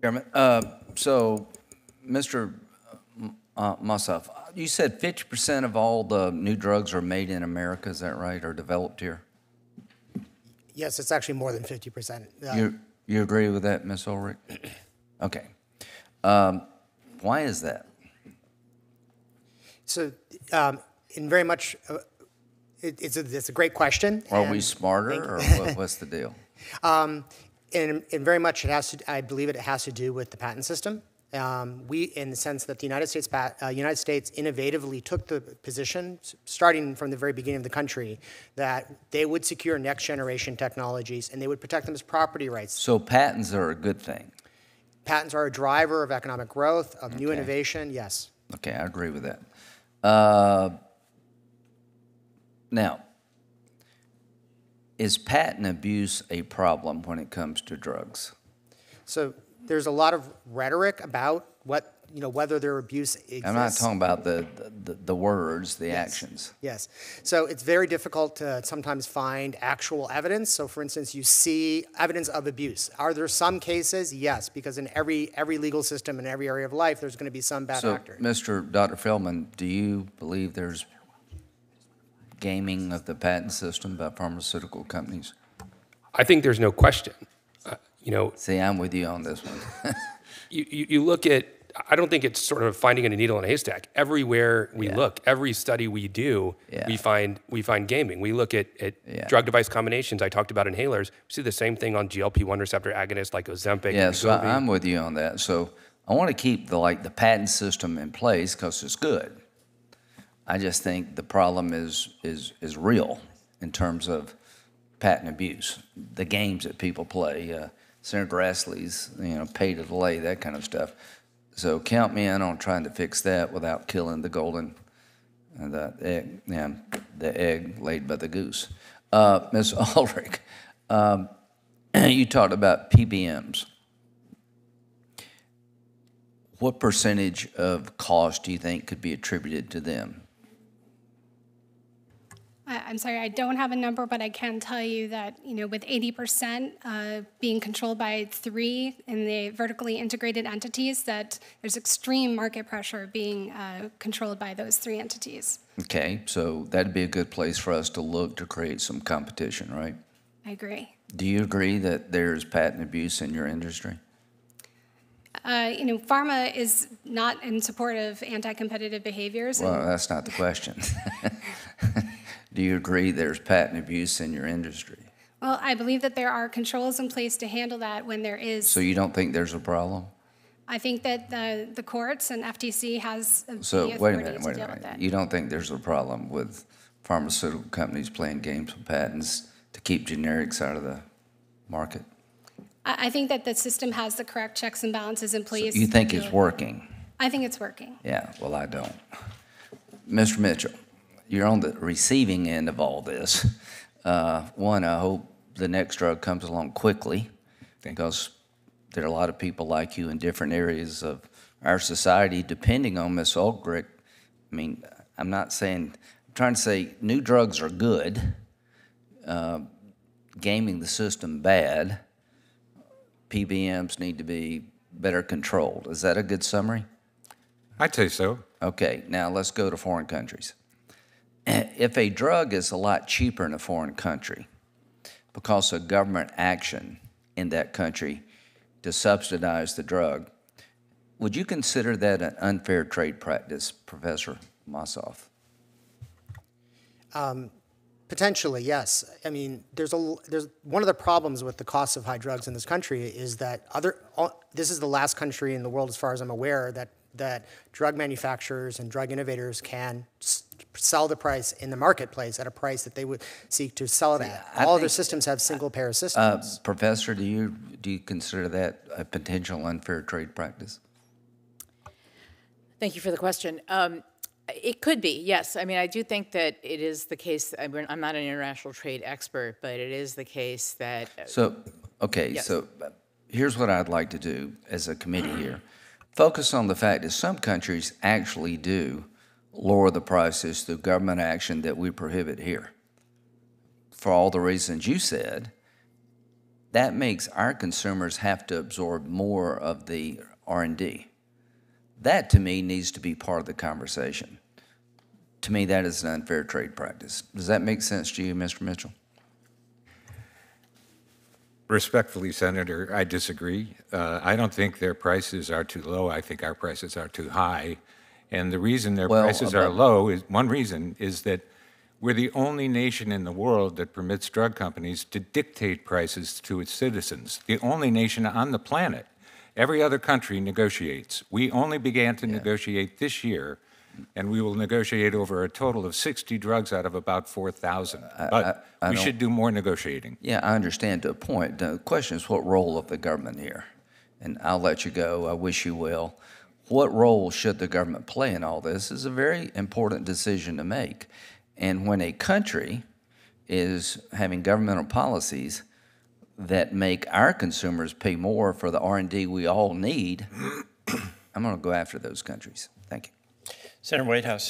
Chairman, uh, so, Mr. Uh, Musaf, uh, you said 50% of all the new drugs are made in America, is that right, or developed here? Yes, it's actually more than 50%. Uh, you, you agree with that, Ms. Ulrich? Okay. Um, why is that? So, um, in very much, uh, it, it's, a, it's a great question. Are we smarter, or what, what's the deal? Um, and, and, very much it has to, I believe it has to do with the patent system. Um, we, in the sense that the United States, uh, United States innovatively took the position, starting from the very beginning of the country, that they would secure next generation technologies and they would protect them as property rights. So patents are a good thing. Patents are a driver of economic growth, of okay. new innovation. Yes. Okay, I agree with that. Uh, now, is patent abuse a problem when it comes to drugs? So there's a lot of rhetoric about what you know whether their abuse exists. I'm not talking about the the, the words, the yes. actions. Yes. So it's very difficult to sometimes find actual evidence. So for instance, you see evidence of abuse. Are there some cases? Yes, because in every every legal system in every area of life, there's going to be some bad so, Mr. Dr. Feldman, do you believe there's gaming of the patent system by pharmaceutical companies? I think there's no question. Uh, you know, see, I'm with you on this one. you, you, you, look at. I don't think it's sort of finding a needle in a haystack. Everywhere we yeah. look, every study we do, yeah. we find we find gaming. We look at, at yeah. drug device combinations. I talked about inhalers. We see the same thing on GLP-1 receptor agonists like Ozempic. Yeah, so I, I'm with you on that. So I want to keep the like the patent system in place because it's good I just think the problem is is is real in terms of patent abuse, the games that people play, uh, Senator Grassley's, you know, pay to delay, that kind of stuff. So count me in on trying to fix that without killing the golden, uh, the egg, yeah, the egg laid by the goose. Uh, Ms. Ulrich, um, you talked about PBMs. What percentage of cost do you think could be attributed to them? I'm sorry, I don't have a number, but I can tell you that, you know, with 80% uh, being controlled by three in the vertically integrated entities, that there's extreme market pressure being uh, controlled by those three entities. Okay, so that'd be a good place for us to look to create some competition, right? I agree. Do you agree that there's patent abuse in your industry? Uh, you know, pharma is not in support of anti-competitive behaviors. Well, that's not the question. Do you agree there's patent abuse in your industry? Well, I believe that there are controls in place to handle that when there is. So you don't think there's a problem? I think that the, the courts and FTC has so wait a minute, wait a minute. You don't think there's a problem with pharmaceutical companies playing games with patents to keep generics out of the market? I think that the system has the correct checks and balances in place. So you think it's working? I think it's working. Yeah, well, I don't. Mr. Mitchell you're on the receiving end of all this. Uh, one, I hope the next drug comes along quickly because there are a lot of people like you in different areas of our society depending on Miss Ulgrich. I mean, I'm not saying, I'm trying to say new drugs are good, uh, gaming the system bad. PBMs need to be better controlled. Is that a good summary? I'd say so. Okay, now let's go to foreign countries if a drug is a lot cheaper in a foreign country because of government action in that country to subsidize the drug, would you consider that an unfair trade practice, Professor Mossoff? Um, potentially, yes. I mean, there's a there's one of the problems with the cost of high drugs in this country is that other all, this is the last country in the world, as far as I'm aware, that that drug manufacturers and drug innovators can sell the price in the marketplace at a price that they would seek to sell it at. I All their systems have uh, single payer uh, systems. Uh, professor, do you do you consider that a potential unfair trade practice? Thank you for the question. Um, it could be, yes. I mean, I do think that it is the case. I mean, I'm not an international trade expert, but it is the case that. Uh, so, okay, yes. so here's what I'd like to do as a committee here focus on the fact that some countries actually do lower the prices through government action that we prohibit here. For all the reasons you said, that makes our consumers have to absorb more of the R&D. That to me needs to be part of the conversation. To me that is an unfair trade practice. Does that make sense to you, Mr. Mitchell? respectfully, Senator, I disagree. Uh, I don't think their prices are too low. I think our prices are too high. And the reason their well, prices are low is one reason is that we're the only nation in the world that permits drug companies to dictate prices to its citizens, the only nation on the planet. Every other country negotiates. We only began to yeah. negotiate this year and we will negotiate over a total of 60 drugs out of about 4,000. But I- I we should do more negotiating. Yeah, I understand the point. The question is what role of the government here? And I'll let you go. I wish you well. What role should the government play in all this is a very important decision to make. And when a country is having governmental policies that make our consumers pay more for the R&D we all need, I'm going to go after those countries. Thank you. Senator Whitehouse.